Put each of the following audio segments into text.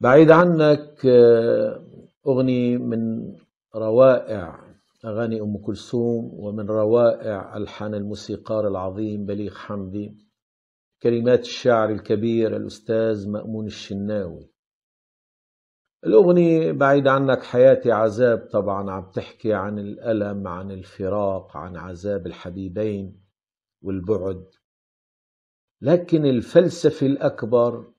بعيد عنك آه، أغني من روائع أغاني أم كلثوم ومن روائع ألحان الموسيقار العظيم بليغ حمدي كلمات الشاعر الكبير الأستاذ مأمون الشناوي الأغنية بعيد عنك حياتي عذاب طبعا عم تحكي عن الألم عن الفراق عن عذاب الحبيبين والبعد لكن الفلسفة الأكبر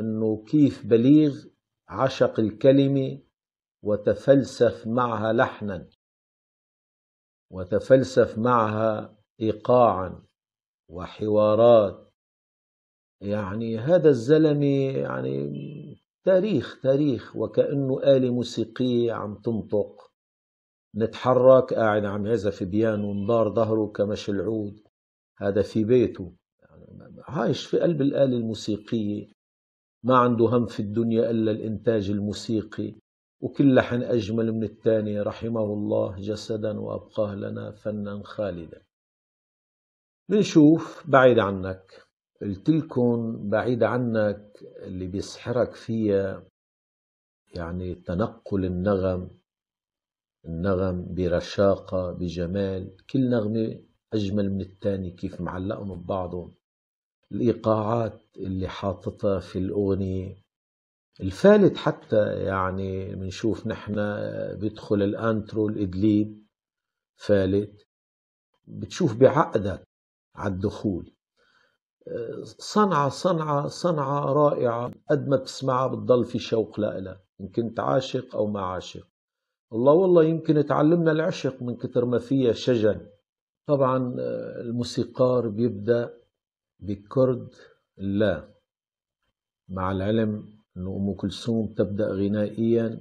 انه كيف بليغ عشق الكلمه وتفلسف معها لحنا وتفلسف معها ايقاعا وحوارات يعني هذا الزلمه يعني تاريخ تاريخ وكانه اله موسيقيه عم تنطق نتحرك قاعد عم يعزف بيانو نضار ظهره كمش العود هذا في بيته يعني عايش في قلب الآلة الموسيقية ما عنده هم في الدنيا إلا الإنتاج الموسيقي وكل لحن أجمل من الثاني رحمه الله جسدا وأبقاه لنا فنا خالدا بنشوف بعيد عنك لكم بعيد عنك اللي بيسحرك فيها يعني تنقل النغم النغم برشاقة بجمال كل نغمة أجمل من الثاني كيف معلقهم ببعضهم الايقاعات اللي حاططها في الاغنيه الفالت حتى يعني بنشوف نحن بيدخل الانترو الادليب فالت بتشوف بعقدك على الدخول صنعة صنعة صنعة رائعة قد ما بتسمعها بتضل في شوق لها إن كنت عاشق أو ما عاشق الله والله يمكن تعلمنا العشق من كتر ما فيها شجن طبعا الموسيقار بيبدأ بالكرد لا مع العلم أن أم كلثوم تبدأ غنائيا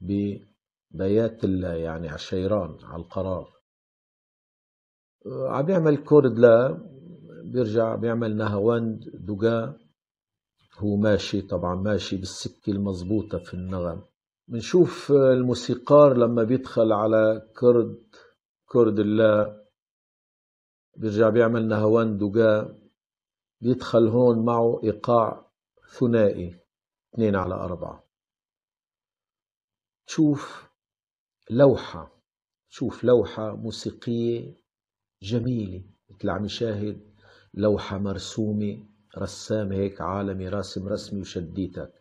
ببيات الله يعني على الشيران على القرار عم يعمل كرد لا بيرجع بيعمل نهواند دوغا هو ماشي طبعا ماشي بالسكة المضبوطة في النغم بنشوف الموسيقار لما بيدخل على كرد كرد الله بيرجع بيعمل نهوان دوغا بيدخل هون معه إيقاع ثنائي اثنين على أربعة تشوف لوحة تشوف لوحة موسيقية جميلة مثل عم يشاهد لوحة مرسومة رسام هيك عالمي راسم رسمي وشديتك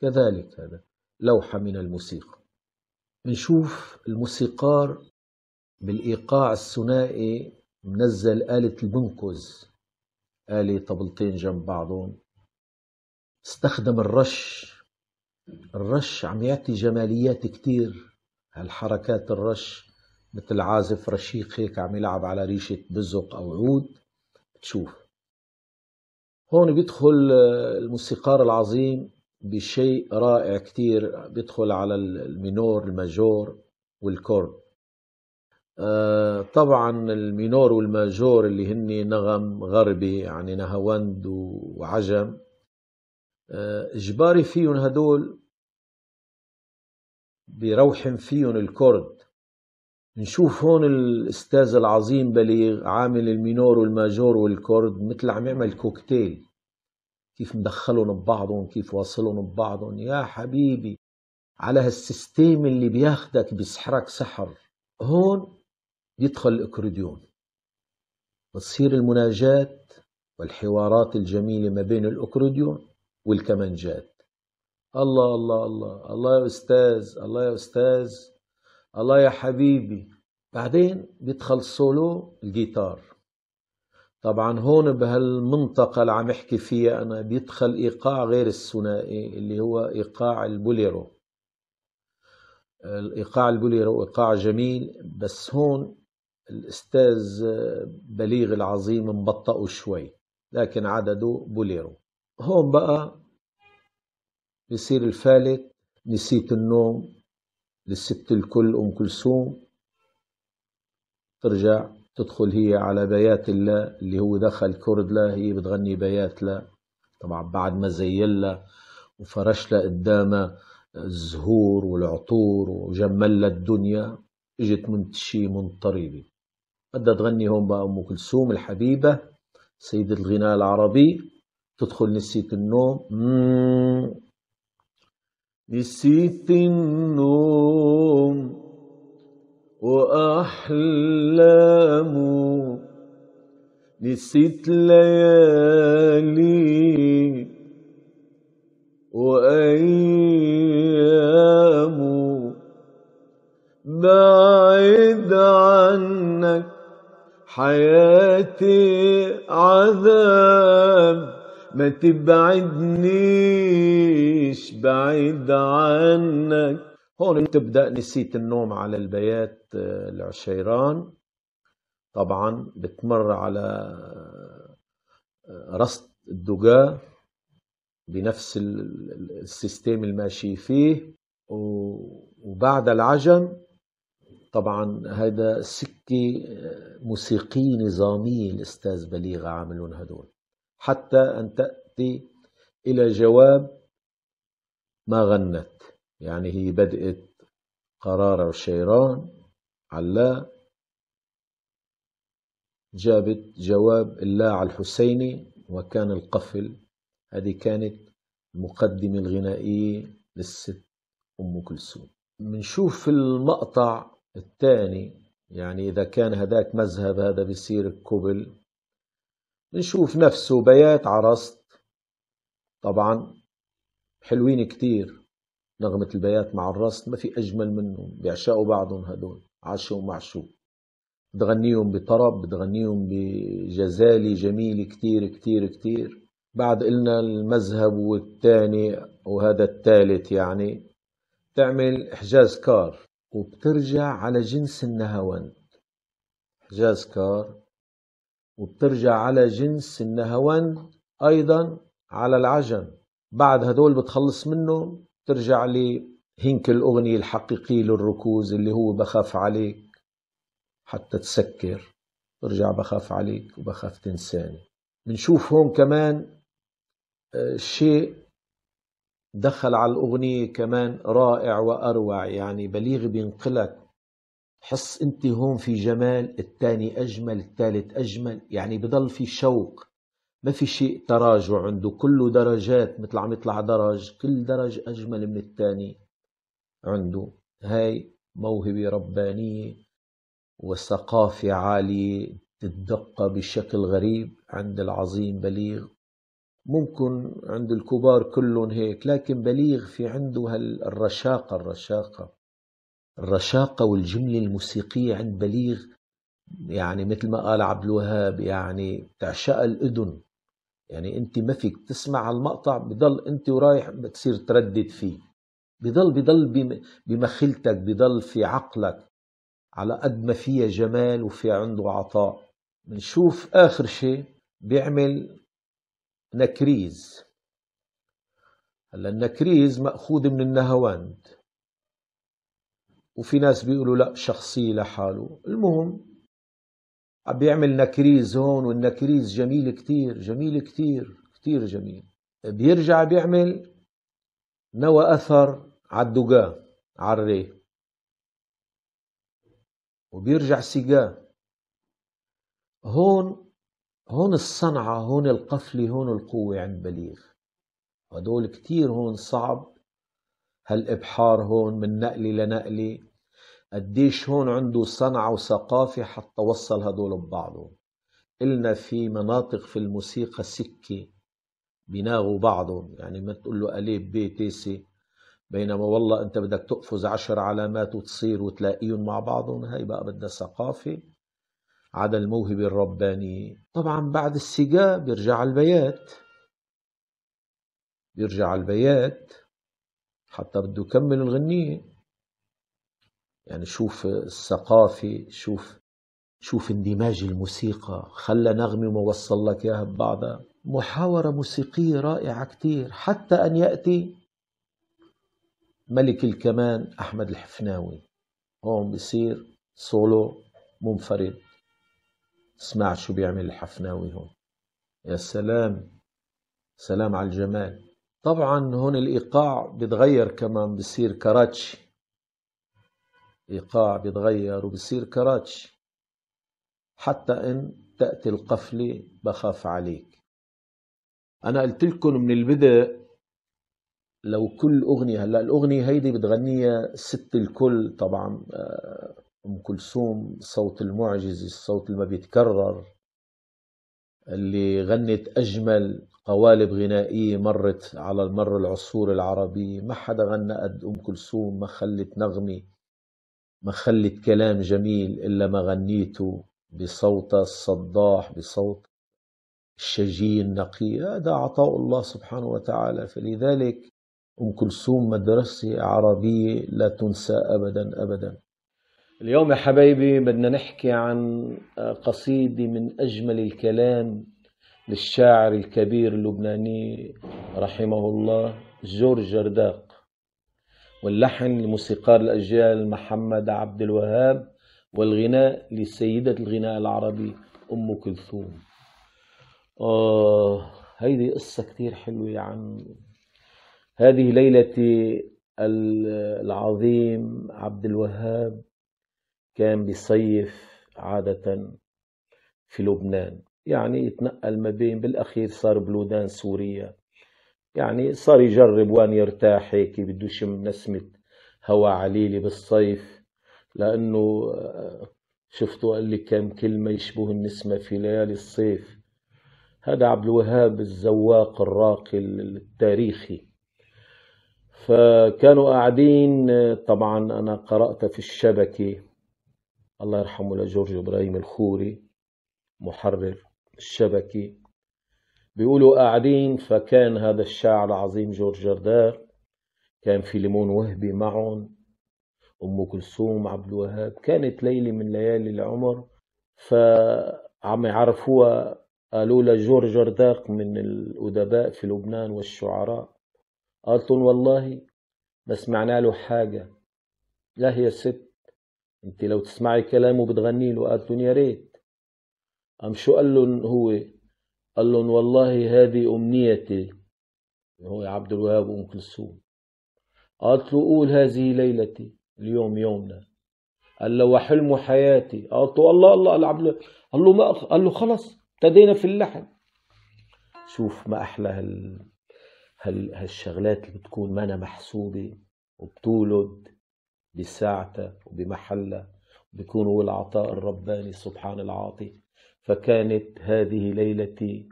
كذلك هذا لوحة من الموسيقى بنشوف الموسيقار بالإيقاع الثنائي منزل آلة البنكز آلي طبلتين جنب بعضهم استخدم الرش الرش عم يعطي جماليات كتير هالحركات الرش مثل عازف رشيق هيك عم يلعب على ريشة بزق أو عود بتشوف هون بيدخل آه، الموسيقار العظيم بشيء رائع كتير بيدخل على المينور الماجور والكورد آه، طبعا المينور والماجور اللي هني نغم غربي يعني نهاوند وعجم آه، اجباري فيهم هدول بروح فيهم الكرد نشوف هون الاستاذ العظيم بليغ عامل المينور والماجور والكورد مثل عم يعمل كوكتيل كيف مدخلهم ببعضهم كيف واصلهم ببعضهم يا حبيبي على هالسيستيم اللي بياخدك بيسحرك سحر هون يدخل الأكورديون وتصير المناجات والحوارات الجميلة ما بين الأكورديون والكمانجات الله الله الله الله يا أستاذ الله يا أستاذ الله يا حبيبي بعدين بيدخل سولو الجيتار طبعا هون بهالمنطقة اللي عم احكي فيها أنا بيدخل إيقاع غير الثنائي اللي هو إيقاع البوليرو الإيقاع البوليرو إيقاع جميل بس هون الأستاذ بليغ العظيم مبطئه شوي لكن عدده بوليرو هون بقى بصير الفالت نسيت النوم للست الكل أم كلثوم ترجع تدخل هي على بيات الله اللي هو دخل كرد له هي بتغني بيات له طبعا بعد ما زيلا وفرش له قدامها الزهور والعطور وجمل الدنيا اجت من طريبي تغني هون بقى أم كلثوم الحبيبة سيدة الغناء العربي تدخل نسيت النوم نسيت النوم واحلامه نسيت ليالي وايامه حياتي عذاب ما تبعدنيش بعيد عنك هون تبدأ نسيت النوم على البيات آه، العشيران طبعا بتمر على آه، رصد الدجا بنفس السيستم الماشي فيه وبعد العجم طبعا هيدا سكة آه، موسيقية نظامية الأستاذ بليغة عاملون هدول حتى أن تأتي إلى جواب ما غنت يعني هي بدأت قرارة وشيران علا جابت جواب على الحسيني وكان القفل هذه كانت المقدمة الغنائية للست أم كلثوم بنشوف المقطع الثاني يعني إذا كان هذاك مذهب هذا بيصير كوبل بنشوف نفسه بيات عرست طبعا حلوين كتير نغمة البيات مع الرصد ما في أجمل منهم بيعشقوا بعضهم هدول عشوا ومعشوق بتغنيهم بطرب بتغنيهم بجزالة جميلة كتير كتير كتير بعد قلنا المذهب والتاني وهذا الثالث يعني تعمل إحجاز كار وبترجع على جنس النهاوند حجاز كار وبترجع على جنس النهوان أيضا على العجم بعد هدول بتخلص منهم ترجع هنك الأغنية الحقيقية للركوز اللي هو بخاف عليك حتى تسكر برجع بخاف عليك وبخاف تنساني بنشوف هون كمان آه، شيء دخل على الأغنية كمان رائع وأروع يعني بليغ بينقلك حس أنت هون في جمال الثاني أجمل الثالث أجمل يعني بضل في شوق ما في شيء تراجع عنده كله درجات مثل عم يطلع درج كل درج أجمل من الثاني عنده هاي موهبة ربانية وثقافة عالية الدقة بشكل غريب عند العظيم بليغ ممكن عند الكبار كلهم هيك لكن بليغ في عنده هالرشاقة الرشاقة الرشاقة والجملة الموسيقية عند بليغ يعني مثل ما قال عبد الوهاب يعني تعشق الأذن يعني أنت ما فيك تسمع المقطع بضل أنت ورايح بتصير تردد فيه بضل بضل بمخيلتك بضل في عقلك على قد ما فيها جمال وفي عنده عطاء بنشوف آخر شيء بيعمل نكريز هلا النكريز مأخوذ من النهواند وفي ناس بيقولوا لا شخصية لحاله المهم بيعمل نكريز هون والنكريز جميل كتير جميل كتير كتير جميل بيرجع بيعمل نوى أثر على الدقاة على الري وبيرجع سيقاه هون هون الصنعة هون القفلة هون القوة عند بليغ هدول كتير هون صعب هالإبحار هون من نقلة لنقلة قديش هون عنده صنعة وثقافة حتى وصل هدول ببعضهم إلنا في مناطق في الموسيقى سكة بناغوا بعضهم يعني ما تقول له أليب بي تيسي بينما والله أنت بدك تقفز عشر علامات وتصير وتلاقيهم مع بعضهم هاي بقى بدها ثقافة على الموهبة الربانية طبعا بعد السجا بيرجع البيات بيرجع البيات حتى بده يكمل الغنية يعني شوف الثقافة شوف شوف اندماج الموسيقى خلى نغمة وما وصل لك إياها ببعضها محاورة موسيقية رائعة كتير حتى أن يأتي ملك الكمان أحمد الحفناوي هون بصير سولو منفرد اسمع شو بيعمل الحفناوي هون يا سلام سلام على الجمال طبعا هون الايقاع بيتغير كمان بصير كراتشي ايقاع بيتغير وبصير كراتشي حتى ان تاتي القفله بخاف عليك انا قلت لكم من البدء لو كل اغنيه هلا الاغنيه هيدي بتغنيها ست الكل طبعا آه، أم كلثوم صوت المعجز الصوت اللي ما بيتكرر اللي غنت أجمل قوالب غنائية مرت على مر العصور العربية ما حدا غنى قد أم كلثوم ما خلت نغمة ما خلت كلام جميل إلا ما غنيته بصوتها الصداح بصوت الشجي النقي هذا عطاء الله سبحانه وتعالى فلذلك أم كلثوم مدرسة عربية لا تنسى أبدا أبدا اليوم يا حبايبي بدنا نحكي عن آه، قصيدة من أجمل الكلام للشاعر الكبير اللبناني رحمه الله جورج جرداق واللحن لموسيقار الأجيال محمد عبد الوهاب والغناء لسيدة الغناء العربي أم كلثوم آه هيدي قصة كثير حلوة عن هذه ليلة العظيم عبد الوهاب كان بيصيف عادة في لبنان يعني يتنقل ما بين بالأخير صار بلودان سوريا يعني صار يجرب وين يرتاح هيك بده يشم نسمة هواء عليلي بالصيف لأنه آه، شفته قال لي كم كلمة يشبه النسمة في ليالي الصيف هذا عبد الوهاب الزواق الراقي التاريخي فكانوا قاعدين آه، طبعا أنا قرأت في الشبكة الله يرحمه لجورج إبراهيم الخوري محرر الشبكي بيقولوا قاعدين فكان هذا الشاعر العظيم جورج جردار كان في ليمون وهبي معهم أم كلثوم عبد الوهاب كانت ليلة من ليالي العمر فعم يعرفوها قالوا لها جورج جرداق من الأدباء في لبنان والشعراء قالت والله ما سمعنا له حاجة لا هي ست انت لو تسمعي كلامه بتغني له قالت لهم يا ريت قام شو قال لهم هو قال لهم والله هذه امنيتي هو عبد الوهاب وام كلثوم قالت له قول هذه ليلتي اليوم يومنا قال له وحلم حياتي قالت له الله الله قال عبد قال له ما قال له خلص ابتدينا في اللحن شوف ما احلى هال... هال... هالشغلات اللي بتكون مانا محسوبه وبتولد بساعته وبمحله بيكون هو العطاء الرباني سبحان العاطي فكانت هذه ليلتي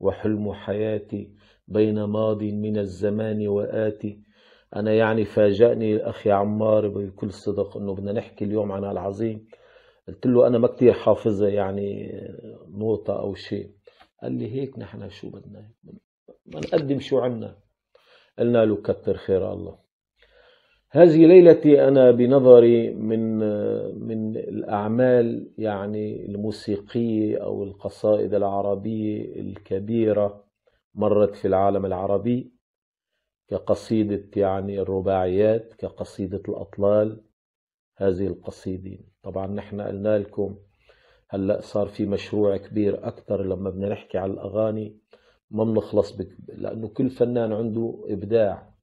وحلم حياتي بين ماض من الزمان وآتي أنا يعني فاجأني أخي عمار بكل صدق أنه بدنا نحكي اليوم عن العظيم قلت له أنا ما كتير حافظة يعني نوطة أو شيء قال لي هيك نحن شو بدنا ما نقدم شو عنا قلنا له كتر خير الله هذه ليلتي أنا بنظري من من الأعمال يعني الموسيقية أو القصائد العربية الكبيرة مرت في العالم العربي كقصيدة يعني الرباعيات كقصيدة الأطلال هذه القصيدة طبعا نحن قلنا لكم هلا صار في مشروع كبير أكثر لما بدنا نحكي على الأغاني ما بنخلص لأنه كل فنان عنده إبداع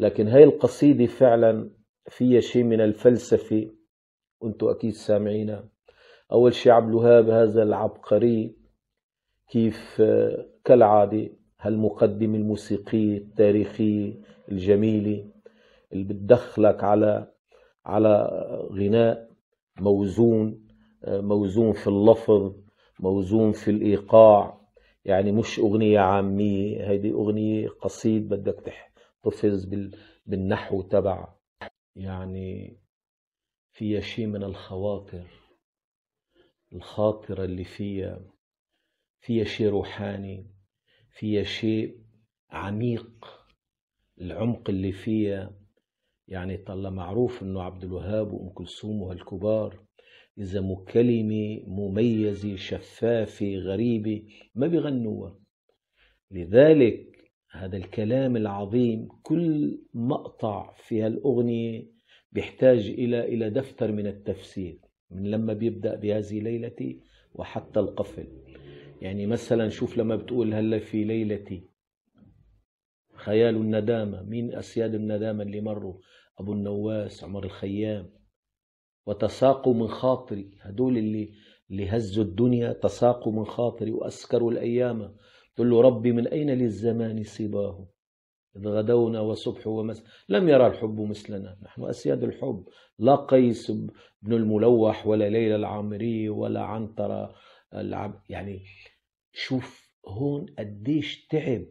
لكن هاي القصيدة فعلا فيها شيء من الفلسفة وانتوا أكيد سامعينها أول شيء عبد الوهاب هذا العبقري كيف آه، كالعادة هالمقدمة الموسيقية التاريخية الجميلة اللي بتدخلك على على غناء موزون آه، موزون في اللفظ موزون في الإيقاع يعني مش أغنية عامية هيدي أغنية قصيد بدك تحكي حتفظ بالنحو تبع يعني فيها شيء من الخواطر الخاطرة اللي فيها فيها شيء روحاني فيها شيء عميق العمق اللي فيها يعني طلع معروف انه عبد الوهاب وام كلثوم وهالكبار اذا مو مميزه شفافه غريبه ما بيغنوها لذلك هذا الكلام العظيم كل مقطع في هالأغنية بيحتاج إلى إلى دفتر من التفسير من لما بيبدأ بهذه ليلتي وحتى القفل يعني مثلا شوف لما بتقول هلا في ليلتي خيال الندامة مين أسياد الندامة اللي مروا أبو النواس عمر الخيام وتساقوا من خاطري هدول اللي اللي هزوا الدنيا تساقوا من خاطري وأسكروا الأيام تقول له ربي من أين للزمان صباه إذ غدونا وصبح ومس لم يرى الحب مثلنا نحن أسياد الحب لا قيس بن الملوح ولا ليلى العامري ولا عنترة العب يعني شوف هون قديش تعب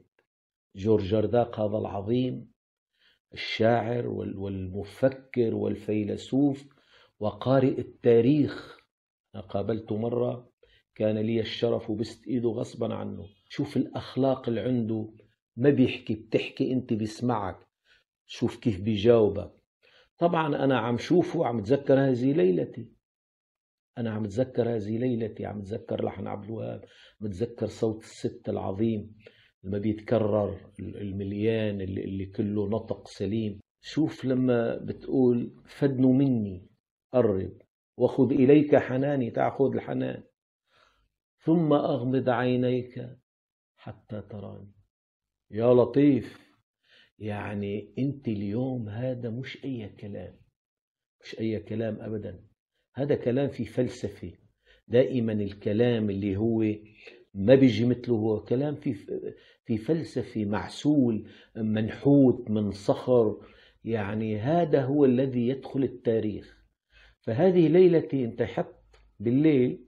جورج جرداق هذا العظيم الشاعر والمفكر والفيلسوف وقارئ التاريخ أنا قابلته مرة كان لي الشرف بست إيده غصبا عنه شوف الأخلاق اللي عنده ما بيحكي بتحكي أنت بيسمعك شوف كيف بيجاوبك طبعا أنا عم شوفه وعم تذكر هذه ليلتي أنا عم تذكر هذه ليلتي عم تذكر لحن عبد الوهاب متذكر صوت الست العظيم ما بيتكرر المليان اللي, اللي كله نطق سليم شوف لما بتقول فدنوا مني قرب وخذ إليك حناني تأخذ الحنان ثم أغمض عينيك حتى تراني يا لطيف يعني انت اليوم هذا مش اي كلام مش اي كلام ابدا هذا كلام في فلسفه دائما الكلام اللي هو ما بيجي مثله هو كلام في في فلسفه معسول منحوت من صخر يعني هذا هو الذي يدخل التاريخ فهذه ليلتي انت حط بالليل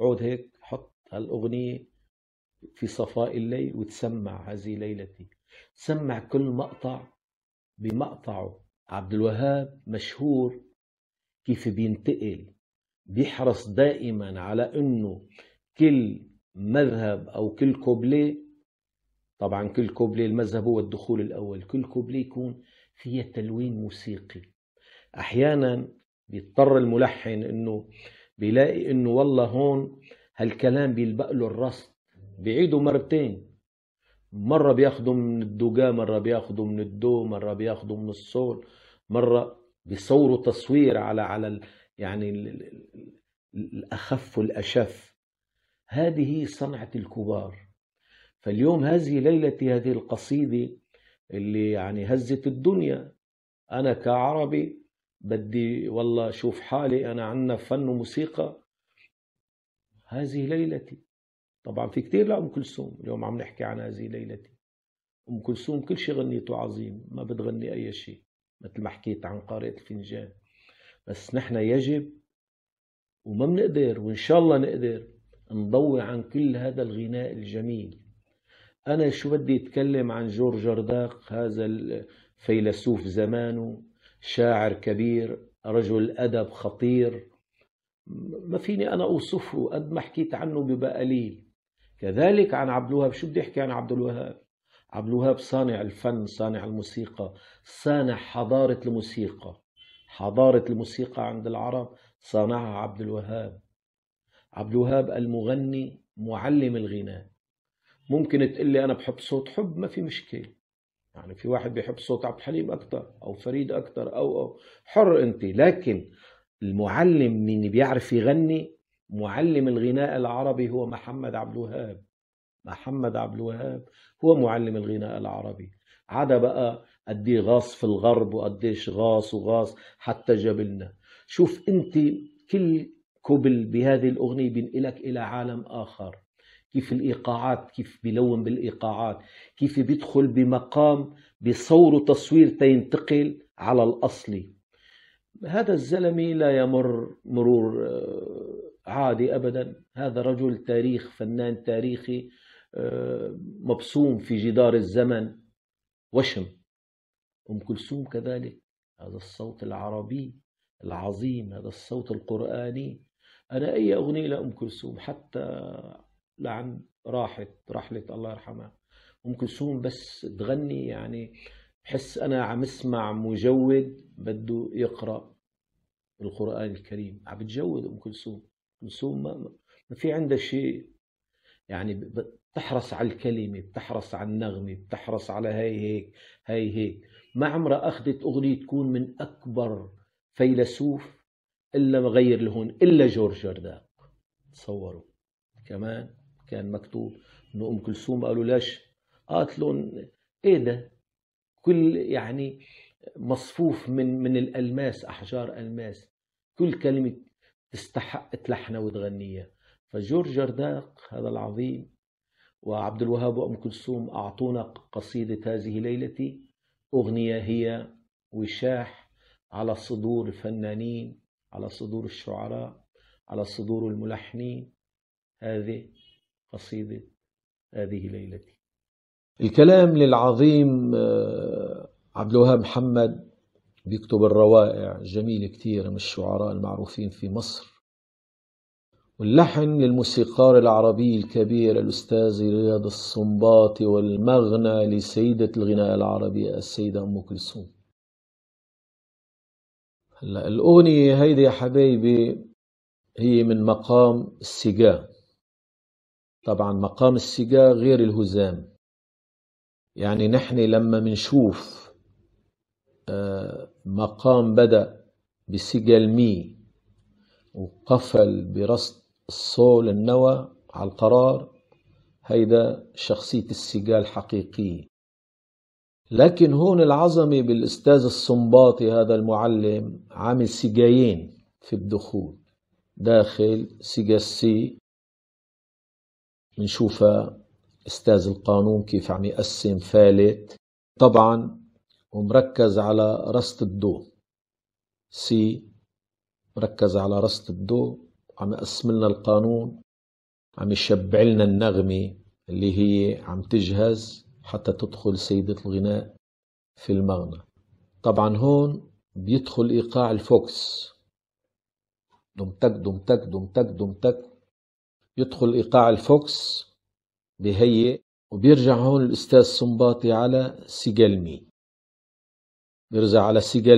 عود هيك حط هالأغنية في صفاء الليل وتسمع هذه ليلتي تسمع كل مقطع بمقطعه عبد الوهاب مشهور كيف بينتقل بيحرص دائما على انه كل مذهب او كل كوبليه طبعا كل كوبليه المذهب هو الدخول الاول كل كوبليه يكون فيها تلوين موسيقي احيانا بيضطر الملحن انه بيلاقي انه والله هون هالكلام بيلبق له الرصد بيعيدوا مرتين مرة بياخدوا من الدوجا مرة بياخدوا من الدو مرة بياخدوا من الصول مرة بيصوروا تصوير على على يعني الأخف والأشف هذه صنعة الكبار فاليوم هذه ليلتي هذه القصيدة اللي يعني هزت الدنيا أنا كعربي بدي والله شوف حالي أنا عنا فن وموسيقى هذه ليلتي طبعا في كثير لأم كلثوم اليوم عم نحكي عن هذه ليلتي أم كلثوم كل شيء غنيته عظيم ما بتغني أي شيء مثل ما حكيت عن قارئة الفنجان بس نحن يجب وما بنقدر وإن شاء الله نقدر نضوي عن كل هذا الغناء الجميل أنا شو بدي أتكلم عن جورج جرداق هذا الفيلسوف زمانه شاعر كبير رجل أدب خطير ما فيني أنا أوصفه قد ما حكيت عنه ببقى قليل كذلك عن عبد الوهاب شو بدي احكي عن عبد الوهاب عبد الوهاب صانع الفن صانع الموسيقى صانع حضارة الموسيقى حضارة الموسيقى عند العرب صانعها عبد الوهاب عبد الوهاب المغني معلم الغناء ممكن تقول لي أنا بحب صوت حب ما في مشكلة يعني في واحد بيحب صوت عبد الحليم أكثر أو فريد أكثر أو أو حر أنت لكن المعلم مين بيعرف يغني معلم الغناء العربي هو محمد عبد الوهاب محمد عبد الوهاب هو معلم الغناء العربي عدا بقى قد غاص في الغرب وقديش غاص وغاص حتى جبلنا شوف انت كل كوبل بهذه الاغنيه بينقلك الى عالم اخر كيف الايقاعات كيف بلون بالايقاعات كيف بيدخل بمقام بصور وتصوير تينتقل على الاصلي هذا الزلمه لا يمر مرور آه، عادي ابدا هذا رجل تاريخ فنان تاريخي آه، مبصوم في جدار الزمن وشم ام كلثوم كذلك هذا الصوت العربي العظيم هذا الصوت القراني انا اي اغنيه لام كلثوم حتى لعن راحت رحلت الله يرحمها ام كلثوم بس تغني يعني بحس انا عم اسمع مجود بده يقرا القران الكريم عم بتجود ام كلثوم كلثوم ما في عندها شيء يعني بتحرص على الكلمة بتحرص على النغمة بتحرص على هي هيك هي هيك ما عمرها أخذت أغنية تكون من أكبر فيلسوف إلا مغير لهون إلا جورج جرداق تصوروا كمان كان مكتوب انه ام كلثوم قالوا ليش قالت لهم ايه ده كل يعني مصفوف من من الالماس احجار الماس كل كلمه تستحق تلحنها وتغنيها فجورج جرداق هذا العظيم وعبد الوهاب وأم كلثوم أعطونا قصيدة هذه ليلتي أغنية هي وشاح على صدور الفنانين على صدور الشعراء على صدور الملحنين هذه قصيدة هذه ليلتي الكلام للعظيم آه، عبد الوهاب محمد بيكتب الروائع جميلة كتير من الشعراء المعروفين في مصر واللحن للموسيقار العربي الكبير الأستاذ رياض الصنباطي والمغنى لسيدة الغناء العربي السيدة أم كلثوم هلا الأغنية هيدي يا حبايبي هي من مقام السجا طبعا مقام السجا غير الهزام يعني نحن لما منشوف مقام بدأ بسجل مي وقفل برصد الصول النوى على القرار هيدا شخصية السجال حقيقية لكن هون العظمة بالأستاذ الصنباطي هذا المعلم عامل سجايين في الدخول داخل سجا السي بنشوفها أستاذ القانون كيف عم يقسم فالت طبعا ومركز على رست الدو سي مركز على رست الدو عم يقسم لنا القانون عم يشبع لنا النغمة اللي هي عم تجهز حتى تدخل سيدة الغناء في المغنى طبعا هون بيدخل إيقاع الفوكس دم تك دم تك يدخل إيقاع الفوكس بهيئ وبيرجع هون الأستاذ صنباطي على سيجالمي بيرزع على سيجا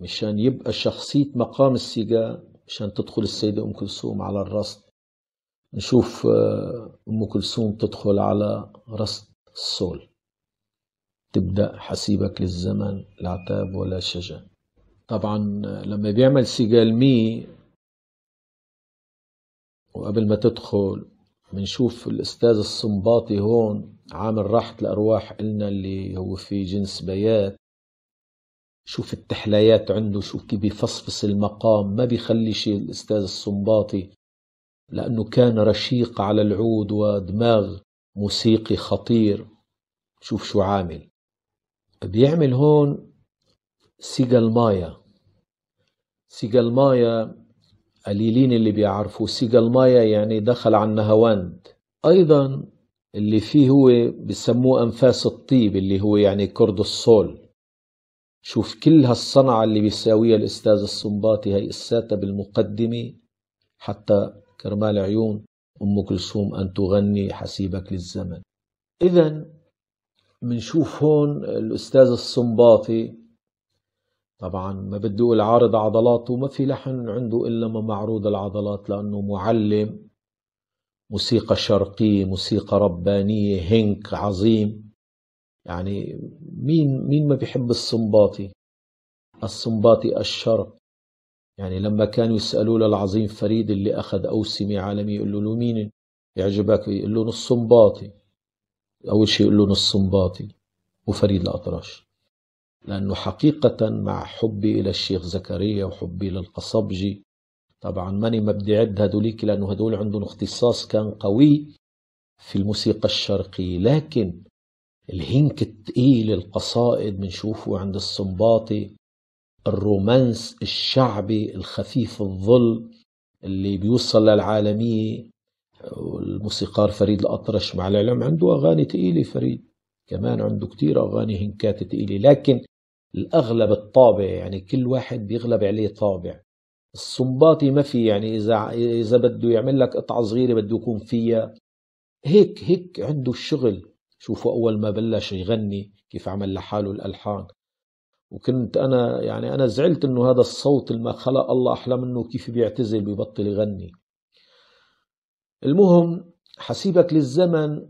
مشان يبقى شخصية مقام السيجا مشان تدخل السيدة أم كلثوم على الرصد نشوف آه، أم كلثوم تدخل على رصد السول تبدأ حسيبك للزمن العتاب ولا شجن طبعا آه، لما بيعمل سيجال مي وقبل ما تدخل بنشوف الأستاذ الصنباطي هون عامل راحة الأرواح إلنا اللي هو في جنس بيات شوف التحليات عنده شوف كيف بيفصفص المقام ما بيخلي شيء الأستاذ الصنباطي لأنه كان رشيق على العود ودماغ موسيقي خطير شوف شو عامل بيعمل هون سيجال مايا سيجال مايا قليلين اللي بيعرفوا سيجال مايا يعني دخل على النهواند أيضا اللي فيه هو بسموه أنفاس الطيب اللي هو يعني كرد الصول شوف كل هالصنعة اللي بيساويها الأستاذ الصنباطي هي الساتة بالمقدمة حتى كرمال عيون أم كلثوم أن تغني حسيبك للزمن إذا منشوف هون الأستاذ الصنباطي طبعا ما بدي أقول عارض عضلاته ما في لحن عنده إلا ما معروض العضلات لأنه معلم موسيقى شرقية موسيقى ربانية هنك عظيم يعني مين مين ما بيحب السنباطي السنباطي الشرق يعني لما كانوا يسألوا للعظيم فريد اللي أخذ أوسمة عالمي يقول له مين يعجبك يقول له الصنباطي أول شيء يقول له الصنباطي وفريد الأطرش لأنه حقيقة مع حبي إلى الشيخ زكريا وحبي للقصبجي طبعا ماني ما بدي عد هدوليك لأنه هدول عندهم اختصاص كان قوي في الموسيقى الشرقية لكن الهنك التقيل القصائد بنشوفه عند الصنباطي الرومانس الشعبي الخفيف الظل اللي بيوصل للعالمية والموسيقار فريد الأطرش مع العلم عنده أغاني تقيلة فريد كمان عنده كتير أغاني هنكات تقيلة لكن الأغلب الطابع يعني كل واحد بيغلب عليه طابع الصنباطي ما في يعني إذا إذا بده يعمل لك قطعة صغيرة بده يكون فيها هيك هيك عنده الشغل شوفوا أول ما بلش يغني كيف عمل لحاله الألحان وكنت أنا يعني أنا زعلت إنه هذا الصوت اللي ما خلق الله أحلى منه كيف بيعتزل بيبطل يغني المهم حسيبك للزمن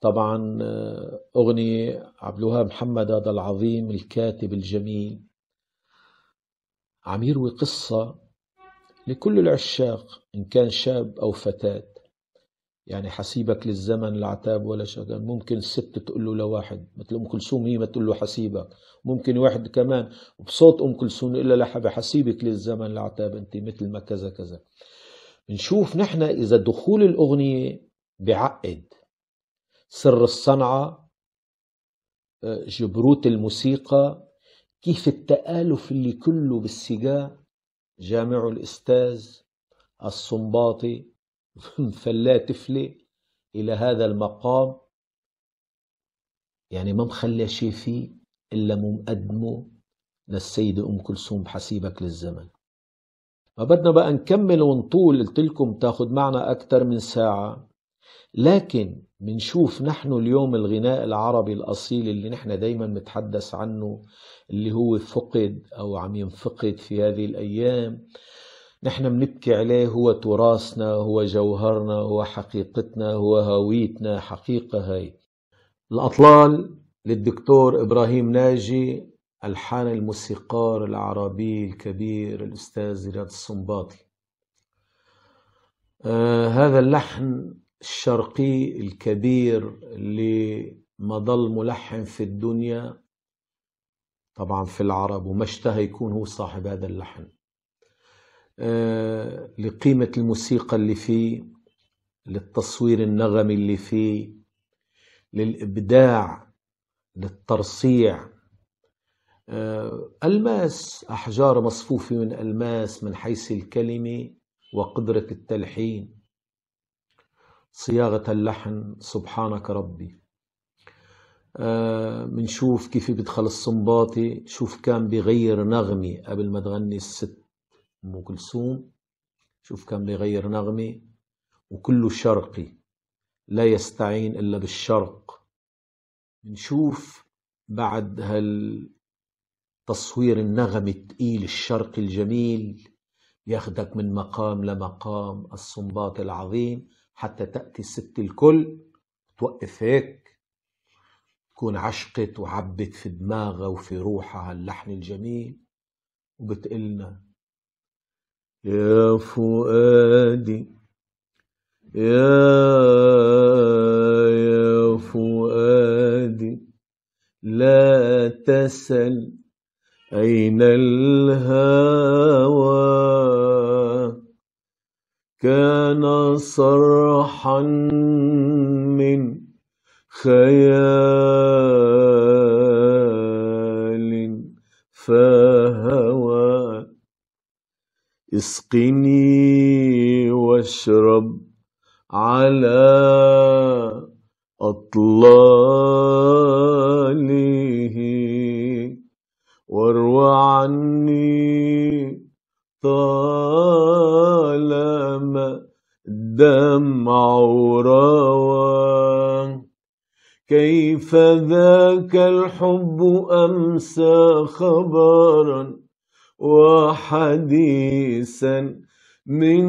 طبعا آه، أغنية عبد الوهاب محمد هذا العظيم الكاتب الجميل عم يروي قصة لكل العشاق إن كان شاب أو فتاة يعني حسيبك للزمن العتاب ولا شغل ممكن الست تقول له لواحد مثل ام كلثوم هي ما تقول له حسيبك ممكن واحد كمان بصوت ام كلثوم يقول لها حسيبك للزمن العتاب انت مثل ما كذا كذا بنشوف نحن اذا دخول الاغنيه بعقد سر الصنعه آه، جبروت الموسيقى كيف التآلف اللي كله بالسجاء جامع الأستاذ الصنباطي فلا تفلي إلى هذا المقام يعني ما مخلى شيء فيه إلا مقدمه للسيدة أم كلثوم حسيبك للزمن ما بدنا بقى نكمل ونطول قلت لكم تاخد معنا أكثر من ساعة لكن منشوف نحن اليوم الغناء العربي الأصيل اللي نحن دايما متحدث عنه اللي هو فقد أو عم ينفقد في هذه الأيام نحن بنبكي عليه هو تراثنا هو جوهرنا هو حقيقتنا هو هويتنا حقيقة هاي الأطلال للدكتور إبراهيم ناجي ألحان الموسيقار العربي الكبير الأستاذ رياض السنباطي آه هذا اللحن الشرقي الكبير اللي ما ضل ملحن في الدنيا طبعا في العرب وما اشتهى يكون هو صاحب هذا اللحن آه، لقيمة الموسيقى اللي فيه للتصوير النغمي اللي فيه للإبداع للترصيع آه، ألماس أحجار مصفوفة من ألماس من حيث الكلمة وقدرة التلحين صياغة اللحن سبحانك ربي بنشوف آه، كيف بيدخل الصنباطي شوف كان بيغير نغمة قبل ما تغني الست أم كلثوم شوف كم بيغير نغمة وكله شرقي لا يستعين إلا بالشرق نشوف بعد هالتصوير النغمي الثقيل الشرقي الجميل ياخدك من مقام لمقام الصنباط العظيم حتى تأتي ست الكل توقف هيك تكون عشقت وعبت في دماغها وفي روحها اللحن الجميل وبتقلنا يا فؤادي يا يا فؤادي لا تسل أين الهوى كان صرحا من خيال اسقني واشرب على أطلاله واروى عني طالما الدمع روى كيف ذاك الحب أمسى خبراً وحديثا من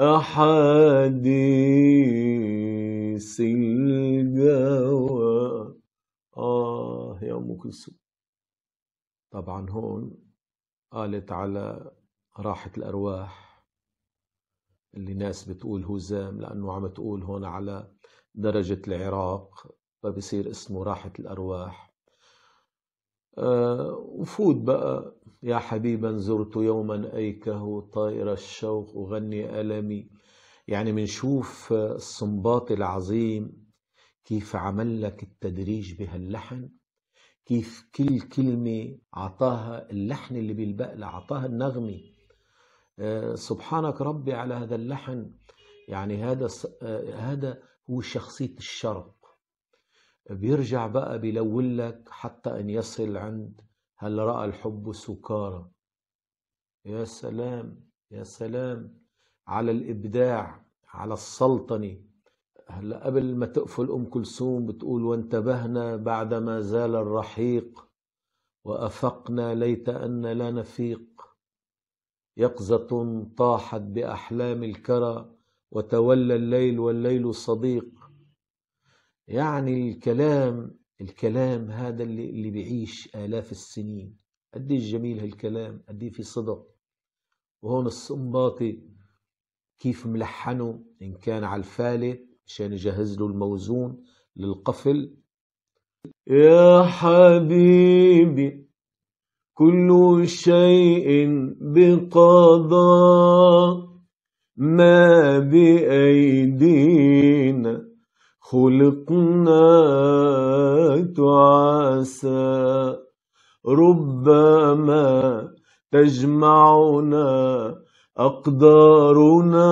أحاديث الجوى آه يا أم كلثوم طبعا هون قالت على راحة الأرواح اللي ناس بتقول هزام لأنه عم تقول هون على درجة العراق فبصير اسمه راحة الأرواح آه بقى يا حبيبا زرت يوما أيكه طائر الشوق أغني ألمي يعني منشوف الصنباط العظيم كيف عمل لك التدريج بهاللحن كيف كل كلمة عطاها اللحن اللي بالبقلة عطاها النغمة آه، سبحانك ربي على هذا اللحن يعني هذا آه، هذا هو شخصية الشرق بيرجع بقى بيلولك حتى أن يصل عند هل رأى الحب سكارى يا سلام يا سلام على الإبداع على السلطنة هلا قبل ما تقفل أم كلثوم بتقول وانتبهنا بعدما زال الرحيق وأفقنا ليت أن لا نفيق يقظة طاحت بأحلام الكرى وتولى الليل والليل صديق يعني الكلام الكلام هذا اللي, اللي بيعيش آلاف السنين قد جميل هالكلام قد في صدق وهون الصنباطي كيف ملحنه إن كان على الفالة مشان يجهز له الموزون للقفل يا حبيبي كل شيء بقضاء ما بأيدينا خلقنا تعاسا ربما تجمعنا أقدارنا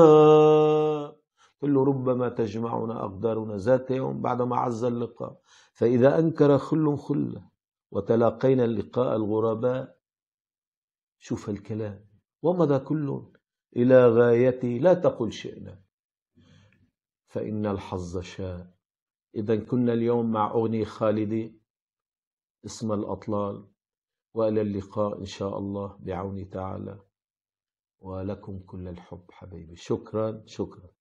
قل له ربما تجمعنا أقدارنا ذات يوم بعدما عز اللقاء فإذا أنكر خل خلة وتلاقينا اللقاء الغرباء شوف الكلام ومضى كل إلى غايته لا تقل شئنا فإن الحظ شاء إذا كنا اليوم مع أغنية خالدي اسم الأطلال وإلى اللقاء إن شاء الله بعون تعالى ولكم كل الحب حبيبي شكرا شكرا